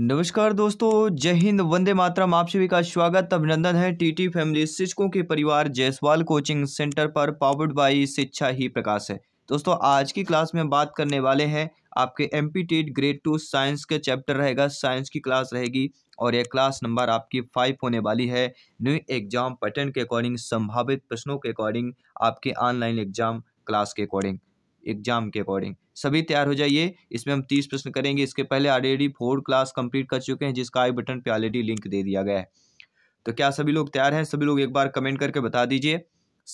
नमस्कार दोस्तों जय हिंद वंदे मातरम आप सभी का स्वागत अभिनंदन है टीटी फैमिली शिक्षकों के परिवार जयसवाल कोचिंग सेंटर पर पावर्ड बाई शिक्षा ही प्रकाश है दोस्तों आज की क्लास में बात करने वाले हैं आपके M P grade two science के चैप्टर रहेगा साइंस की क्लास रहेगी और यह क्लास नंबर आपकी फाइव होने वाली है न्यू एग्जाम पैटर्न के अकॉर्डिंग संभावित प्रश्नों के अकॉर्डिंग आपके ऑनलाइन एग्जाम क्लास के अकॉर्डिंग एग्जाम के अकॉर्डिंग सभी तैयार हो जाइए इसमें हम तीस प्रश्न करेंगे इसके पहले ऑलरेडी फोर्थ क्लास कंप्लीट कर चुके हैं जिसका आई बटन पे ऑलरेडी लिंक दे दिया गया है तो क्या सभी लोग तैयार हैं सभी लोग एक बार कमेंट करके बता दीजिए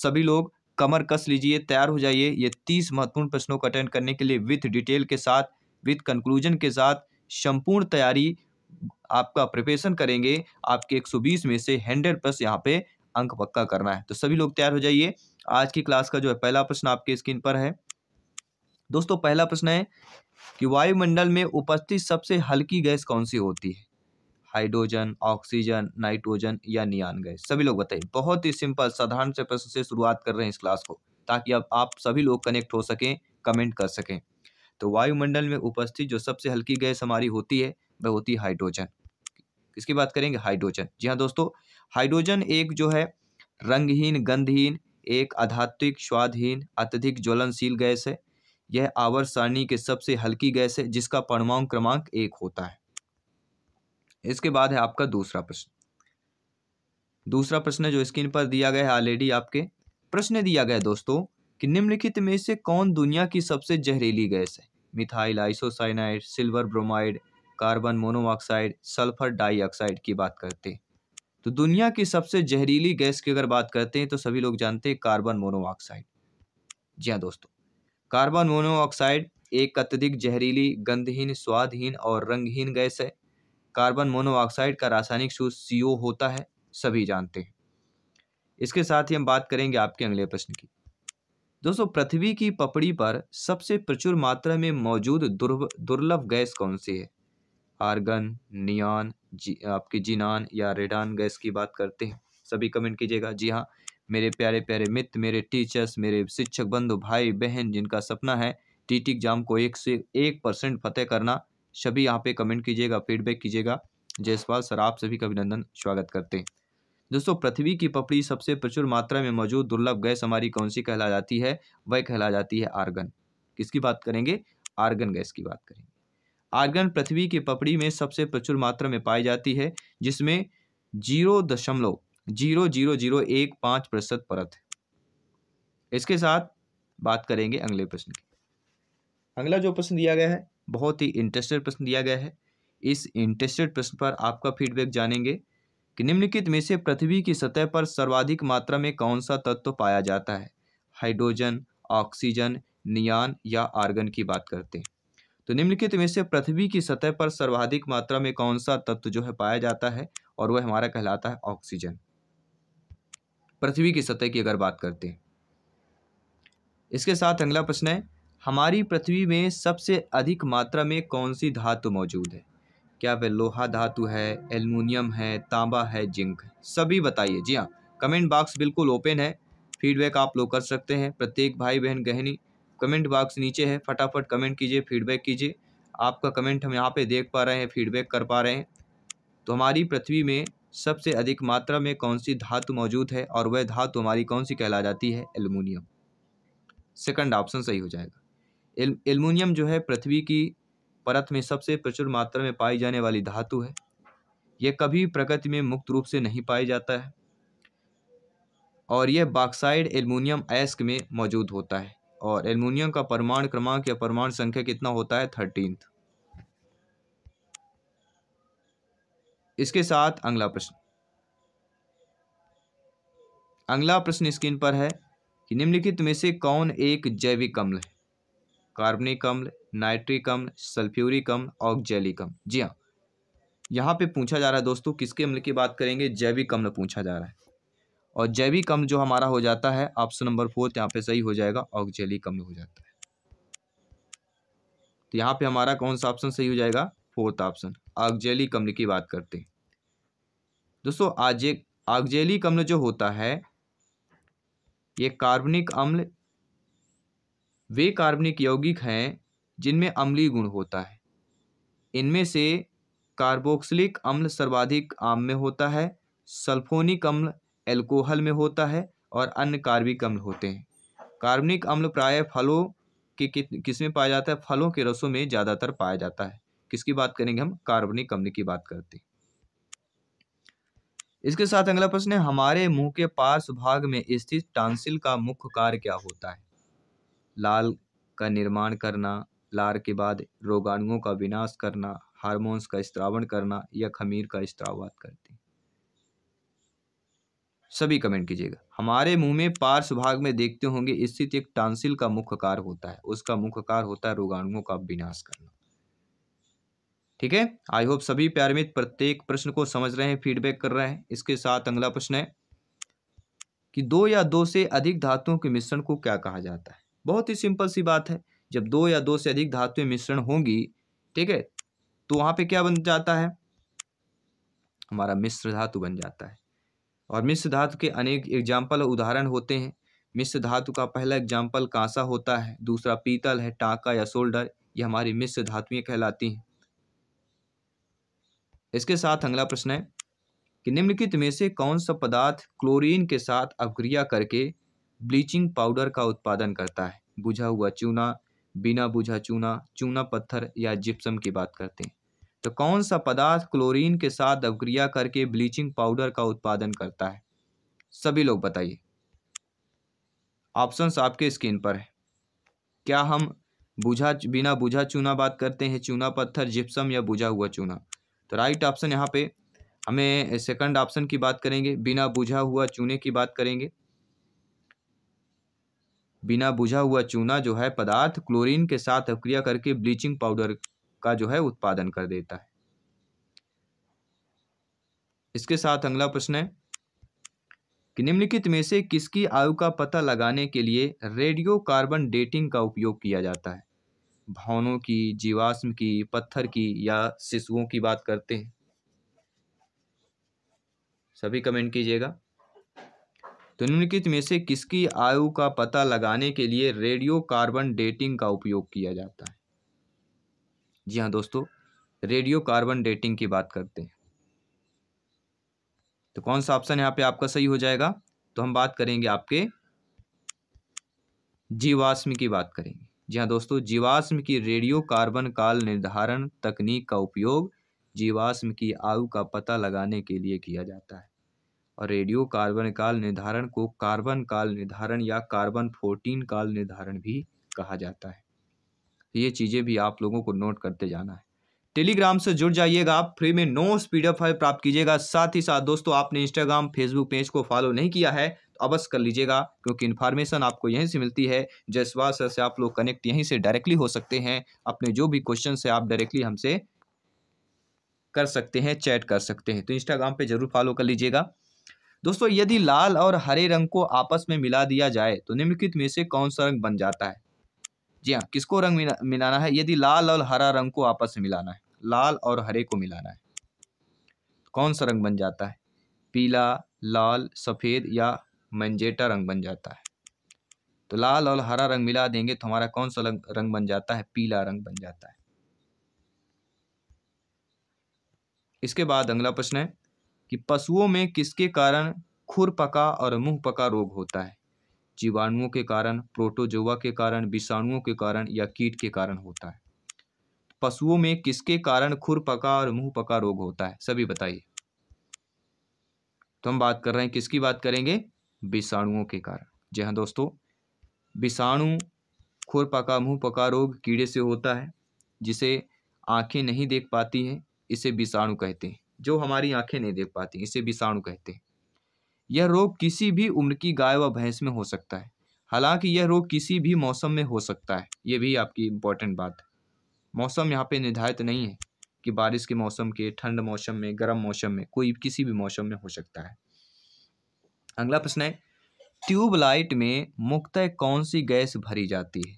सभी लोग कमर कस लीजिए तैयार हो जाइए ये तीस महत्वपूर्ण प्रश्नों को अटेंड करने के लिए विथ डिटेल के साथ विथ कंक्लूजन के साथ संपूर्ण तैयारी आपका प्रिपरेशन करेंगे आपके 120 में से 100 प्लस यहाँ पे अंक पक्का करना है तो सभी लोग तैयार हो जाइए आज की क्लास का जो है पहला प्रश्न आपके स्क्रीन पर है दोस्तों पहला प्रश्न है कि वायुमंडल में उपस्थित सबसे हल्की गैस कौन सी होती है हाइड्रोजन ऑक्सीजन नाइट्रोजन या नियान गैस सभी लोग बताइए बहुत ही सिंपल साधारण से प्रश्न से शुरुआत कर रहे हैं इस क्लास को ताकि अब आप सभी लोग कनेक्ट हो सकें कमेंट कर सकें तो वायुमंडल में उपस्थित जो सबसे हल्की गैस हमारी होती है वह होती है हाइड्रोजन किसकी बात करेंगे हाइड्रोजन जी हाँ दोस्तों हाइड्रोजन एक जो है रंगहीन गंधहीन एक अधात्विक स्वादहीन अत्यधिक ज्वलनशील गैस है यह आवर्त सारणी के सबसे हल्की गैस है जिसका परमाणु क्रमांक एक होता है इसके बाद है आपका दूसरा प्रश्न दूसरा प्रश्न जो स्क्रीन पर दिया गया है ऑलरेडी आपके प्रश्न दिया गया है दोस्तों कि निम्नलिखित में से कौन दुनिया की सबसे जहरीली गैस है methyl isocyanide silver bromide carbon monoxide sulphur dioxide की बात करते हैं तो दुनिया की सबसे जहरीली गैस की अगर बात करते हैं तो सभी लोग जानते हैं कार्बन मोनोऑक्साइड जी हाँ दोस्तों कार्बन मोनोऑक्साइड एक अत्यधिक जहरीली गंधहीन स्वादहीन और रंगहीन गैस है कार्बन मोनोऑक्साइड का रासायनिक सूत्र सी होता है सभी जानते हैं इसके साथ ही हम बात करेंगे आपके अगले प्रश्न की दोस्तों पृथ्वी की पपड़ी पर सबसे प्रचुर मात्रा में मौजूद दुर्लभ गैस कौन सी है आर्गन नियान जी आपके जीनान या रेडान गैस की बात करते हैं सभी कमेंट कीजिएगा जी हाँ मेरे प्यारे प्यारे मित्र मेरे टीचर्स मेरे शिक्षक बंधु भाई बहन जिनका सपना है टीटी एग्ज़ाम को एक से एक परसेंट फतेह करना सभी यहाँ पे कमेंट कीजिएगा फीडबैक कीजिएगा जयसवाल सर आप सभी का अभिनंदन स्वागत करते हैं दोस्तों पृथ्वी की पपड़ी सबसे प्रचुर मात्रा में मौजूद दुर्लभ गैस हमारी कौन सी कहला जाती है वह कहला जाती है आर्गन किसकी बात करेंगे आर्गन गैस की बात करेंगे आर्गन पृथ्वी की पपड़ी में सबसे प्रचुर मात्रा में पाई जाती है जिसमें जीरो दशमलव जीरो जीरो जीरो एक पाँच प्रतिशत परत है इसके साथ बात करेंगे अगले प्रश्न की अगला जो प्रश्न दिया गया है बहुत ही इंटरेस्टेड प्रश्न दिया गया है इस इंटरेस्टेड प्रश्न पर आपका फीडबैक जानेंगे कि निम्नलिखित में से पृथ्वी की सतह पर सर्वाधिक मात्रा में कौन सा तत्व पाया जाता है हाइड्रोजन ऑक्सीजन नियान या आर्गन की बात करते हैं तो निम्नलिखित में से पृथ्वी की सतह पर सर्वाधिक मात्रा में कौन सा तत्व जो है पाया जाता है और वह हमारा कहलाता है ऑक्सीजन पृथ्वी की सतह की अगर बात करते हैं इसके साथ अगला प्रश्न है हमारी पृथ्वी में सबसे अधिक मात्रा में कौन सी धातु मौजूद है क्या वह लोहा धातु है एल्यूमिनियम है तांबा है जिंक है सभी बताइए जी हाँ कमेंट बॉक्स बिल्कुल ओपन है फीडबैक आप लोग कर सकते हैं प्रत्येक भाई बहन गहनी कमेंट बॉक्स नीचे है फटाफट कमेंट कीजिए फीडबैक कीजिए आपका कमेंट हम यहाँ पे देख पा रहे हैं फीडबैक कर पा रहे हैं तो हमारी पृथ्वी में सबसे अधिक मात्रा में कौन सी धातु मौजूद है और वह धातु हमारी कौन सी कहला जाती है एलमोनियम सेकंड ऑप्शन सही हो जाएगा एलमोनियम जो है पृथ्वी की परत में सबसे प्रचुर मात्रा में पाई जाने वाली धातु है यह कभी प्रकृति में मुक्त रूप से नहीं पाया जाता है और यह बाक्साइड एल्यूमिनियम एस्क में मौजूद होता है और एल्यूमिनियम का परमाणु क्रमांक या परमाणु संख्या कितना होता है थर्टीनथ इसके साथ अगला प्रश्न अगला प्रश्न स्क्रीन पर है कि निम्नलिखित में से कौन एक जैविक अम्ल है कार्बनिक अम्ल नाइट्रिक अम्ल सल्फ्यूरिक अम्ल जैलिक अम्ल जी हाँ यहाँ पे पूछा जा रहा है दोस्तों किसके अम्ल की बात करेंगे जैविक अम्ल पूछा जा रहा है और जैविक अम्ल जो हमारा हो जाता है ऑप्शन नंबर फोर्थ तो यहाँ पे सही हो जाएगा जैलिक अम्ल हो जाता है तो यहाँ पे हमारा कौन सा ऑप्शन सही हो जाएगा फोर्थ ऑप्शन आगजेली कम्ल की बात करते हैं दोस्तों आजे आगजेली कम्ल जो होता है ये कार्बनिक अम्ल वे कार्बनिक यौगिक हैं जिनमें अम्लीय गुण होता है इनमें से कार्बोक्सिलिक अम्ल सर्वाधिक आम में होता है सल्फोनिक अम्ल एल्कोहल में होता है और अन्य कार्बिक अम्ल होते हैं कार्बनिक अम्ल प्रायः फलों के किस में पाया जाता है फलों के रसों में ज़्यादातर पाया जाता है किसकी बात करेंगे हम कार्बनिक अम्ल की बात करते हैं इसके साथ अगला प्रश्न है हमारे मुंह के पार्श्व भाग में स्थित टांसिल का मुख्य कार्य क्या होता है लाल का निर्माण करना लार के बाद रोगाणुओं का विनाश करना हार्मोन्स का स्त्रावण करना या खमीर का स्त्रावत करते सभी कमेंट कीजिएगा हमारे मुंह में पार्श्व भाग में देखते होंगे स्थित एक टांसिल का मुख्य कार्य होता है उसका मुख्य कार्य होता है रोगाणुओं का विनाश करना ठीक है आई होप सभी प्यारमित प्रत्येक प्रश्न को समझ रहे हैं फीडबैक कर रहे हैं इसके साथ अगला प्रश्न है कि दो या दो से अधिक धातुओं के मिश्रण को क्या कहा जाता है बहुत ही सिंपल सी बात है जब दो या दो से अधिक धातुएं मिश्रण होंगी ठीक है तो वहां पे क्या बन जाता है हमारा मिश्र धातु बन जाता है और मिश्र धातु के अनेक एग्जाम्पल उदाहरण होते हैं मिश्र धातु का पहला एग्जाम्पल कांसा होता है दूसरा पीतल है टाका या शोल्डर ये हमारी मिश्र धातुएं कहलाती हैं इसके साथ अगला प्रश्न है कि निम्नलिखित में से कौन सा पदार्थ क्लोरीन के साथ अपक्रिया करके ब्लीचिंग पाउडर का उत्पादन करता है बुझा हुआ चूना बिना बुझा चूना चूना पत्थर या जिप्सम की बात करते हैं तो कौन सा पदार्थ क्लोरीन के साथ अपक्रिया करके ब्लीचिंग पाउडर का उत्पादन करता है सभी लोग बताइए ऑप्शंस आपके स्क्रीन पर है क्या हम बुझा बिना बुझा चूना बात करते हैं चूना पत्थर जिप्सम या बुझा हुआ चूना तो राइट ऑप्शन यहाँ पे हमें सेकंड ऑप्शन की बात करेंगे बिना बुझा हुआ चूने की बात करेंगे बिना बुझा हुआ चूना जो है पदार्थ क्लोरीन के साथ अक्रिया करके ब्लीचिंग पाउडर का जो है उत्पादन कर देता है इसके साथ अगला प्रश्न है कि निम्नलिखित में से किसकी आयु का पता लगाने के लिए रेडियो कार्बन डेटिंग का उपयोग किया जाता है भवनों की जीवाश्म की पत्थर की या शिशुओं की बात करते हैं सभी कमेंट कीजिएगा तो निम्नलिखित में से किसकी आयु का पता लगाने के लिए रेडियो कार्बन डेटिंग का उपयोग किया जाता है जी हाँ दोस्तों रेडियो कार्बन डेटिंग की बात करते हैं तो कौन सा ऑप्शन यहाँ पे आपका सही हो जाएगा तो हम बात करेंगे आपके जीवाश्म की बात करेंगे जी हाँ दोस्तों जीवाश्म की रेडियो कार्बन काल निर्धारण तकनीक का उपयोग जीवाश्म की आयु का पता लगाने के लिए किया जाता है और रेडियो कार्बन काल निर्धारण को कार्बन काल निर्धारण या कार्बन फोर्टीन काल निर्धारण भी कहा जाता है तो ये चीज़ें भी आप लोगों को नोट करते जाना है टेलीग्राम से जुड़ जाइएगा आप फ्री में नो स्पीडअप फाइल प्राप्त कीजिएगा साथ ही साथ दोस्तों आपने इंस्टाग्राम फेसबुक पेज को फॉलो नहीं किया है अवश्य कर लीजिएगा क्योंकि इन्फॉर्मेशन आपको यहीं से मिलती है जसवाल सर से आप लोग कनेक्ट यहीं से डायरेक्टली हो सकते हैं अपने जो भी क्वेश्चन है आप डायरेक्टली हमसे कर सकते हैं चैट कर सकते हैं तो इंस्टाग्राम पर जरूर फॉलो कर लीजिएगा दोस्तों यदि लाल और हरे रंग को आपस में मिला दिया जाए तो निम्नलिखित में से कौन सा रंग बन जाता है जी हाँ किसको रंग मिला, मिलाना है यदि लाल और हरा रंग को आपस में मिलाना है लाल और हरे को मिलाना है कौन सा रंग बन जाता है पीला लाल सफ़ेद या मंजेटा रंग बन जाता है तो लाल और हरा रंग मिला देंगे तो हमारा कौन सा रंग बन जाता है पीला रंग बन जाता है इसके बाद अगला प्रश्न है कि पशुओं में किसके कारण खुर पका और मुंह पका रोग होता है जीवाणुओं के कारण प्रोटोजोवा के कारण विषाणुओं के कारण या कीट के कारण होता है पशुओं में किसके कारण खुर पका और मुंह पका रोग होता है सभी बताइए तो हम बात कर रहे हैं किसकी बात करेंगे विषाणुओं के कारण जी हाँ दोस्तों विषाणु खुर पका मुँह पका रोग कीड़े से होता है जिसे आंखें नहीं देख पाती हैं इसे विषाणु कहते हैं जो हमारी आंखें नहीं देख पाती इसे विषाणु कहते हैं यह रोग किसी भी उम्र की गाय व भैंस में हो सकता है हालांकि यह रोग किसी भी मौसम में हो सकता है ये भी आपकी इम्पोर्टेंट बात है मौसम यहाँ पे निर्धारित नहीं है कि बारिश के मौसम के ठंड मौसम में गर्म मौसम में कोई किसी भी मौसम में हो सकता है अगला प्रश्न है ट्यूबलाइट में मुख्तः कौन सी गैस भरी जाती है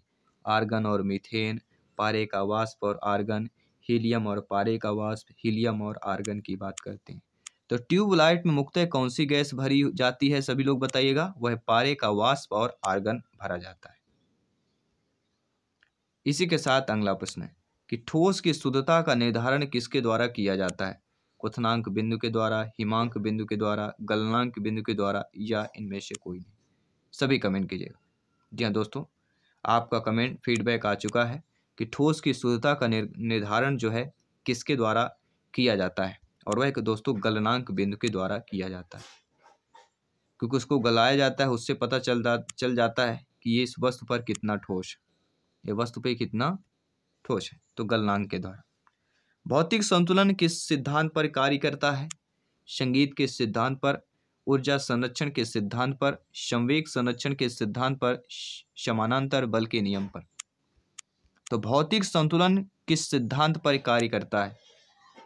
आर्गन और मीथेन पारे का वाष्प और आर्गन हीलियम और पारे का वाष्प हीलियम और आर्गन की बात करते हैं तो ट्यूबलाइट में मुख्तः कौन सी गैस भरी जाती है सभी लोग बताइएगा वह पारे का वाष्प और आर्गन भरा जाता है इसी के साथ अगला प्रश्न है कि ठोस की शुद्धता का निर्धारण किसके द्वारा किया जाता है उथनांक बिंदु के द्वारा हिमांक बिंदु के द्वारा गलनांक बिंदु के द्वारा या इनमें से कोई नहीं सभी कमेंट कीजिएगा जी हाँ दोस्तों आपका कमेंट फीडबैक आ चुका है कि ठोस की शुद्धता का निर्धारण जो है किसके द्वारा किया जाता है और वह एक दोस्तों गलनांक बिंदु के द्वारा किया जाता है क्योंकि उसको गलाया जाता है उससे पता चल चल जाता है कि ये इस वस्तु पर कितना ठोस है ये वस्तु पर कितना ठोस है तो गलनांक के द्वारा भौतिक संतुलन किस सिद्धांत पर कार्य करता है संगीत के सिद्धांत पर ऊर्जा संरक्षण के सिद्धांत पर संवेग संरक्षण के सिद्धांत पर समानांतर बल के नियम पर तो भौतिक संतुलन किस सिद्धांत पर कार्य करता है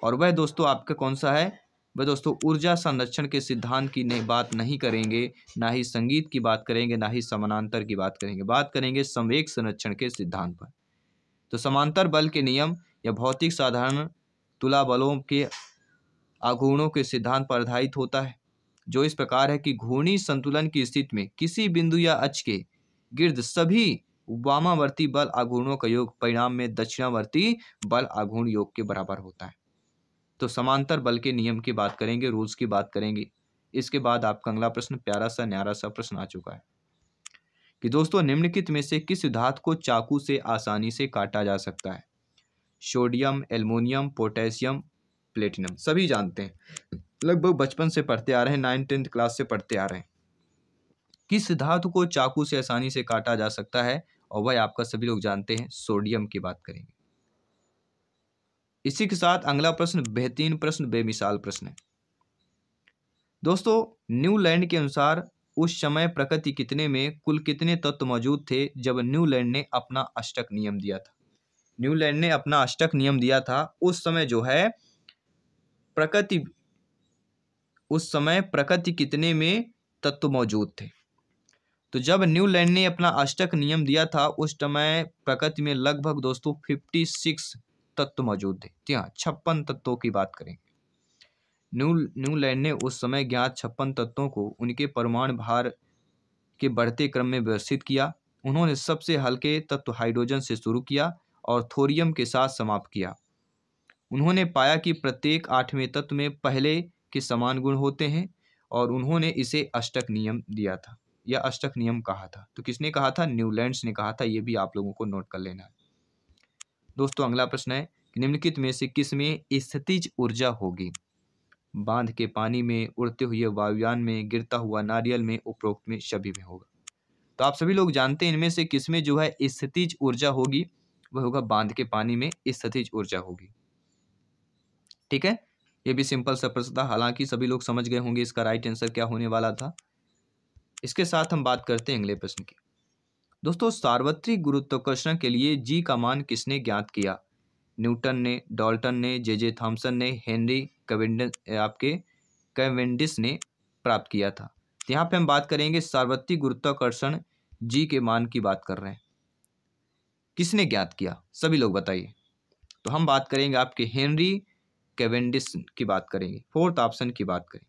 और वह दोस्तों आपका कौन सा है वह दोस्तों ऊर्जा संरक्षण के सिद्धांत की नहीं बात नहीं करेंगे ना ही संगीत की बात करेंगे ना ही समानांतर की बात करेंगे बात करेंगे संवेग संरक्षण के सिद्धांत पर तो समांतर बल के नियम यह भौतिक साधारण तुला बलों के आघूर्णों के सिद्धांत पर आधारित होता है जो इस प्रकार है कि घूर्णी संतुलन की स्थिति में किसी बिंदु या अच के गिर्द सभी वामावर्ती बल आघूर्णों का योग परिणाम में दक्षिणावर्ती बल आघूर्ण योग के बराबर होता है तो समांतर बल के नियम की बात करेंगे रूल्स की बात करेंगे इसके बाद आपका अगला प्रश्न प्यारा सा न्यारा सा प्रश्न आ चुका है कि दोस्तों निम्नलिखित में से किस धातु को चाकू से आसानी से काटा जा सकता है सोडियम एलमोनियम पोटेशियम प्लेटिनम सभी जानते हैं लगभग बचपन से पढ़ते आ रहे हैं नाइन टेंथ क्लास से पढ़ते आ रहे हैं किस धातु को चाकू से आसानी से काटा जा सकता है और वह आपका सभी लोग जानते हैं सोडियम की बात करेंगे इसी के साथ अगला प्रश्न बेहतरीन प्रश्न बेमिसाल प्रश्न है दोस्तों न्यूलैंड के अनुसार उस समय प्रकृति कितने में कुल कितने तत्व मौजूद थे जब न्यूलैंड ने अपना अष्टक नियम दिया था न्यूलैंड ने अपना अष्टक नियम दिया था उस समय जो है प्रकृति उस समय प्रकृति कितने में तत्व मौजूद थे तो जब न्यूलैंड ने अपना अष्टक नियम दिया था उस समय प्रकृति में लगभग दोस्तों फिफ्टी सिक्स तत्व मौजूद थे जी हाँ छप्पन तत्वों की बात करें न्यू न्यूलैंड ने उस समय ज्ञात छप्पन तत्वों को उनके परमाणु भार के बढ़ते क्रम में व्यवस्थित किया उन्होंने सबसे हल्के तत्व हाइड्रोजन से शुरू किया और थोरियम के साथ समाप्त किया उन्होंने पाया कि प्रत्येक आठवें तत्व में पहले के समान गुण होते हैं और उन्होंने इसे अष्टक नियम दिया था या अष्टक नियम कहा था तो किसने कहा था न्यूलैंड्स ने कहा था ये भी आप लोगों को नोट कर लेना है दोस्तों अगला प्रश्न है निम्नलिखित में से किस में स्थितिज ऊर्जा होगी बांध के पानी में उड़ते हुए वायुयान में गिरता हुआ नारियल में उपरोक्त में सभी में होगा तो आप सभी लोग जानते हैं इनमें से किसमें जो है स्थितिज ऊर्जा होगी वह होगा बांध के पानी में स्थितिज ऊर्जा होगी ठीक है ये भी सिंपल सा प्रश्न था हालांकि सभी लोग समझ गए होंगे इसका राइट आंसर क्या होने वाला था इसके साथ हम बात करते हैं अगले प्रश्न की दोस्तों सार्वत्रिक गुरुत्वाकर्षण के लिए जी का मान किसने ज्ञात किया न्यूटन ने डॉल्टन ने जे जे थॉम्सन ने हेनरी कविंड आपके कविंडिस ने प्राप्त किया था यहाँ पे हम बात करेंगे सार्वत्रिक गुरुत्वाकर्षण जी के मान की बात कर रहे हैं किसने ज्ञात किया सभी लोग बताइए तो हम बात करेंगे आपके हेनरी कैवेंडिस की बात करेंगे फोर्थ ऑप्शन की बात करें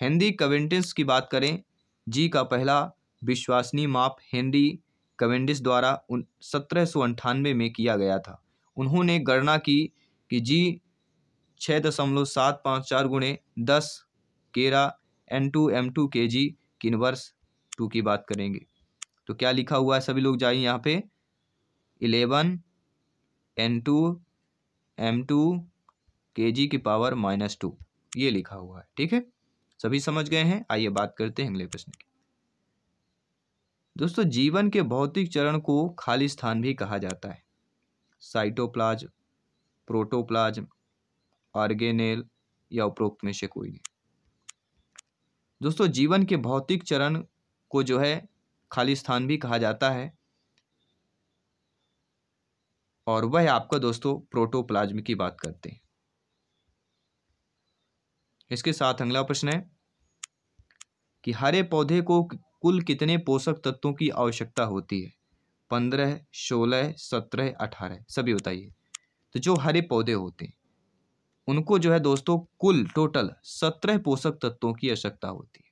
हेनरी कवेंडिस की बात करें जी का पहला विश्वसनीय माप हेनरी कवेंडिस द्वारा उन सत्रह में किया गया था उन्होंने गणना की कि जी छः दशमलव सात पाँच चार गुणे दस केरा एन टू एम टू के जी किनवर्स टू की बात करेंगे तो क्या लिखा हुआ है सभी लोग जाइए यहाँ पे eleven N two M two के जी की पावर माइनस टू ये लिखा हुआ है ठीक है सभी समझ गए हैं आइए बात करते हैं अगले प्रश्न की दोस्तों जीवन के भौतिक चरण को खाली स्थान भी कहा जाता है साइटोप्लाज प्रोटोप्लाज ऑर्गेनेल या उपरोक्त में से कोई नहीं दोस्तों जीवन के भौतिक चरण को जो है खाली स्थान भी कहा जाता है और वह आपका दोस्तों प्रोटोप्लाज्म की बात करते हैं इसके साथ अगला प्रश्न है कि हरे पौधे को कुल कितने पोषक तत्वों की आवश्यकता होती है पंद्रह सोलह सत्रह अठारह सभी बताइए तो जो हरे पौधे होते हैं उनको जो है दोस्तों कुल टोटल सत्रह पोषक तत्वों की आवश्यकता होती है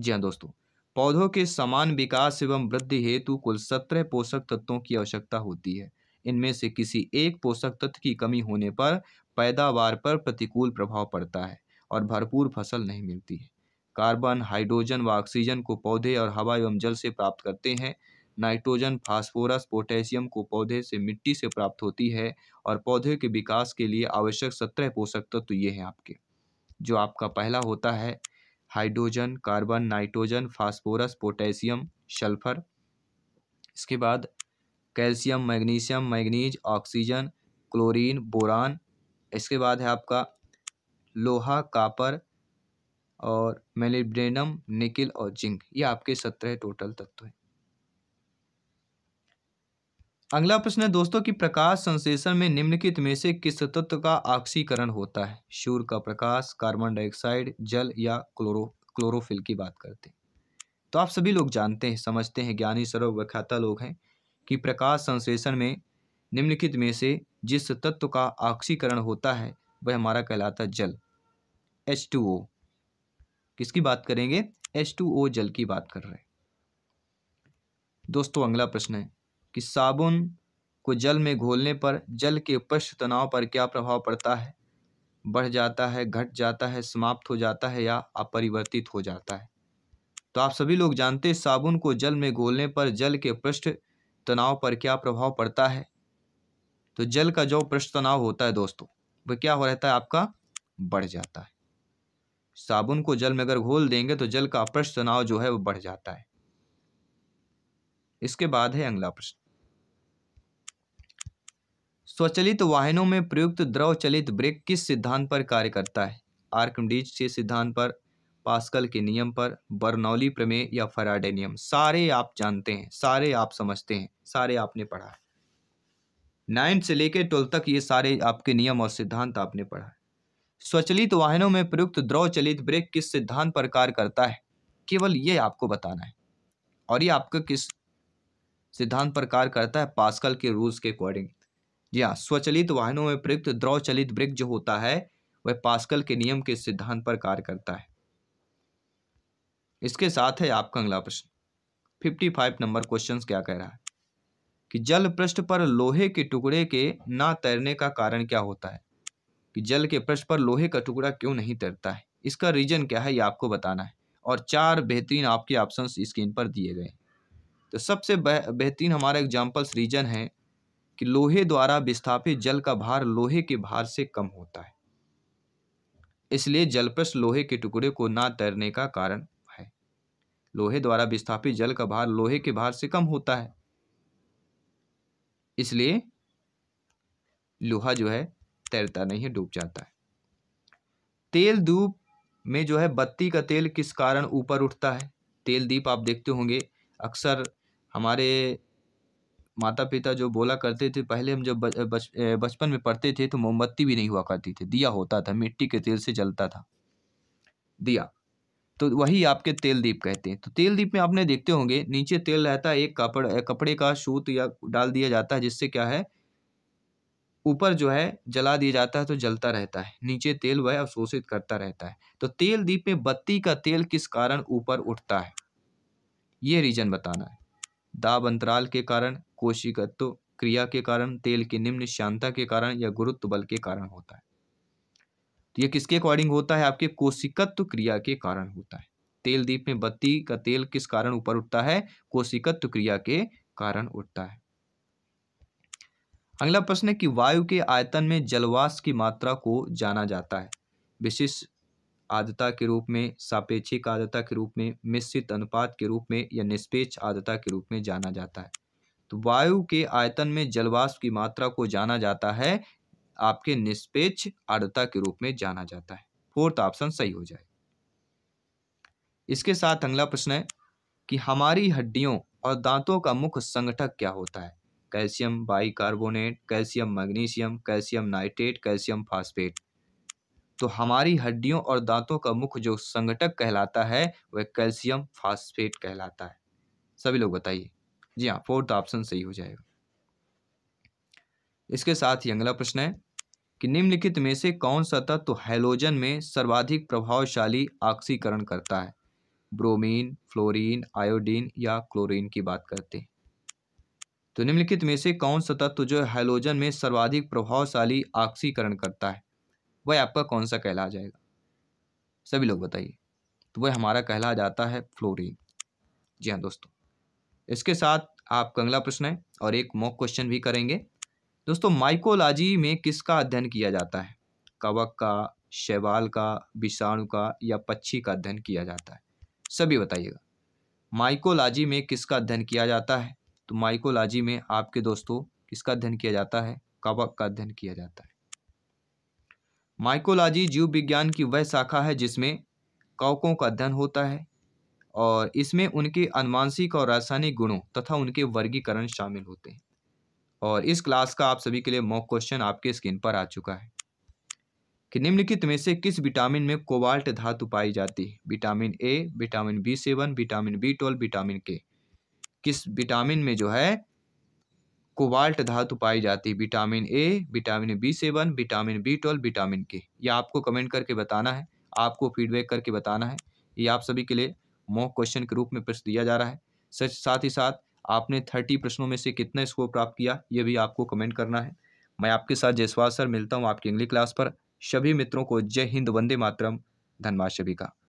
जी हाँ दोस्तों पौधों के समान विकास एवं वृद्धि हेतु कुल सत्रह पोषक तत्वों की आवश्यकता होती है इनमें से किसी एक पोषक तत्व की कमी होने पर पैदावार पर प्रतिकूल प्रभाव पड़ता है और भरपूर फसल नहीं मिलती है कार्बन हाइड्रोजन व ऑक्सीजन को पौधे और हवा एवं जल से प्राप्त करते हैं नाइट्रोजन फास्फोरस पोटेशियम को पौधे से मिट्टी से प्राप्त होती है और पौधे के विकास के लिए आवश्यक सत्रह पोषक तत्व तो ये हैं आपके जो आपका पहला होता है hydrogen carbon nitrogen phosphorus potassium sulphur इसके बाद calcium magnesium manganese oxygen chlorine boron इसके बाद है आपका लोहा कापर और मेलिब्रेनम निकिल और जिंक ये आपके सत्रह टोटल तत्व हैं अगला प्रश्न है दोस्तों कि प्रकाश संश्लेषण में निम्नलिखित में से किस तत्व का ऑक्सीकरण होता है सूर्य का प्रकाश कार्बन डाइऑक्साइड जल या क्लोरो क्लोरोफिल की बात करते हैं तो आप सभी लोग जानते हैं समझते हैं ज्ञानी सर्व व्याख्याता लोग हैं कि प्रकाश संश्लेषण में निम्नलिखित में से जिस तत्व का ऑक्सीकरण होता है वह हमारा कहलाता जल एच टू ओ किसकी बात करेंगे एच टू ओ जल की बात कर रहे हैं दोस्तों अगला प्रश्न है कि साबुन को जल में घोलने पर जल के पृष्ठ तनाव पर क्या प्रभाव पड़ता है बढ़ जाता है घट जाता है समाप्त हो जाता है या अपरिवर्तित हो जाता है तो आप सभी लोग जानते हैं साबुन को जल में घोलने पर जल के पृष्ठ तनाव पर क्या प्रभाव पड़ता है तो जल का जो पृष्ठ तनाव होता है दोस्तों वह क्या हो रहता है आपका बढ़ जाता है साबुन को जल में अगर घोल देंगे तो जल का पृष्ठ तनाव जो है वो बढ़ जाता है इसके बाद है अगला प्रश्न स्वचलित वाहनों में प्रयुक्त द्रव चलित ब्रेक किस सिद्धांत पर कार्य करता है आर्कमडीज के सिद्धांत पर पास्कल के नियम पर बर्नौली प्रमेय या फराडे नियम सारे आप जानते हैं सारे आप समझते हैं सारे आपने पढ़ा है नाइन्थ से लेकर ट्वेल्थ तक ये सारे आपके नियम और सिद्धांत आपने पढ़ा है स्वचलित वाहनों में प्रयुक्त द्रव चलित ब्रेक किस सिद्धांत पर कार्य करता है केवल ये आपको बताना है और ये आपका किस सिद्धांत पर कार्य करता है पास्कल के रूल्स के अकॉर्डिंग जी हाँ स्वचलित वाहनों में प्रयुक्त द्रव चलित ब्रेक जो होता है वह पास्कल के नियम के सिद्धांत पर कार्य करता है इसके साथ है आपका अगला प्रश्न फिफ्टी फाइव नंबर क्वेश्चन क्या कह रहा है कि जल पृष्ठ पर लोहे के टुकड़े के ना तैरने का कारण क्या होता है कि जल के पृष्ठ पर लोहे का टुकड़ा क्यों नहीं तैरता है इसका रीजन क्या है ये आपको बताना है और चार बेहतरीन आपके ऑप्शन स्क्रीन पर दिए गए तो सबसे बेहतरीन हमारा एग्जाम्पल्स रीजन है कि लोहे द्वारा विस्थापित जल का भार लोहे के भार से कम होता है इसलिए जलपृष्ठ लोहे के टुकड़े को ना तैरने का कारण लोहे द्वारा विस्थापित जल का भार लोहे के भार से कम होता है इसलिए लोहा जो है तैरता नहीं है डूब जाता है तेल धूप में जो है बत्ती का तेल किस कारण ऊपर उठता है तेल दीप आप देखते होंगे अक्सर हमारे माता पिता जो बोला करते थे पहले हम जब बच बचपन में पढ़ते थे तो मोमबत्ती भी नहीं हुआ करती थी दिया होता था मिट्टी के तेल से जलता था दिया तो वही आपके तेल दीप कहते हैं तो तेल दीप में आपने देखते होंगे नीचे तेल रहता है एक कपड़ कपड़े का सूत या डाल दिया जाता है जिससे क्या है ऊपर जो है जला दिया जाता है तो जलता रहता है नीचे तेल वह अवशोषित करता रहता है तो तेल दीप में बत्ती का तेल किस कारण ऊपर उठता है ये रीजन बताना है दाब अंतराल के कारण कोशिकत्व क्रिया के कारण तेल की निम्न शांता के कारण या गुरुत्व बल के कारण होता है तो यह किसके अकॉर्डिंग होता है आपके कोशिकत्व क्रिया के कारण होता है तेल दीप में बत्ती का तेल किस कारण ऊपर उठता है कोशिकत्व क्रिया के कारण उठता है अगला प्रश्न है कि वायु के आयतन में जलवास की मात्रा को जाना जाता है विशिष्ट आदता के रूप में सापेक्षिक आदता के रूप में मिश्रित अनुपात के रूप में या निष्पेक्ष आदता के रूप में जाना जाता है तो वायु के आयतन में जलवाष्प की मात्रा को जाना जाता है आपके निष्पेक्ष आर्द्रता के रूप में जाना जाता है फोर्थ ऑप्शन सही हो जाए इसके साथ अगला प्रश्न है कि हमारी हड्डियों और दांतों का मुख्य संगठक क्या होता है calcium bicarbonate calcium magnesium calcium nitrate calcium phosphate तो हमारी हड्डियों और दांतों का मुख्य जो संगठक कहलाता है वह कैल्शियम फास्फेट कहलाता है सभी लोग बताइए जी हाँ फोर्थ ऑप्शन सही हो जाएगा इसके साथ ही अगला प्रश्न है कि निम्नलिखित में से कौन सा तत्व तो हैलोजन में सर्वाधिक प्रभावशाली ऑक्सीकरण करता है ब्रोमीन फ्लोरीन आयोडीन या क्लोरीन की बात करते हैं तो निम्नलिखित में से कौन सा तत्व तो जो हाइलोजन में सर्वाधिक प्रभावशाली ऑक्सीकरण करता है वह आपका कौन सा कहला जाएगा सभी लोग बताइए तो वह हमारा कहला जाता है फ्लोरीन जी हाँ दोस्तों इसके साथ आपका अगला प्रश्न है और एक मॉक क्वेश्चन भी करेंगे दोस्तों माइकोलॉजी में किसका अध्ययन किया जाता है कवक का शैवाल का विषाणु का या पक्षी का अध्ययन किया जाता है सभी बताइएगा माइकोलॉजी में किसका अध्ययन किया जाता है तो माइकोलॉजी में आपके दोस्तों किसका अध्ययन किया जाता है कवक का अध्ययन किया जाता है माइकोलॉजी जीव विज्ञान की वह शाखा है जिसमें कवकों का अध्ययन होता है और इसमें उनके अनुमानसिक और रासायनिक गुणों तथा उनके वर्गीकरण शामिल होते हैं और इस क्लास का आप सभी के लिए मॉक क्वेश्चन आपके स्क्रीन पर आ चुका है कि निम्नलिखित में से किस विटामिन में कोबाल्ट धातु पाई जाती है vitamin A vitamin B seven vitamin B twelve vitamin K किस विटामिन में जो है कोबाल्ट धातु पाई जाती है vitamin A vitamin B seven vitamin B twelve vitamin K ये आपको कमेंट करके बताना है आपको फीडबैक करके बताना है ये आप सभी के लिए मॉक क्वेश्चन के रूप में प्रश्न दिया जा रहा है सच साथ ही साथ आपने थर्टी प्रश्नों में से कितना स्कोर प्राप्त किया ये भी आपको कमेंट करना है मैं आपके साथ जयसवाल सर मिलता हूँ आपकी अगली क्लास पर सभी मित्रों को जय हिंद वंदे मातरम धन्यवाद सभी का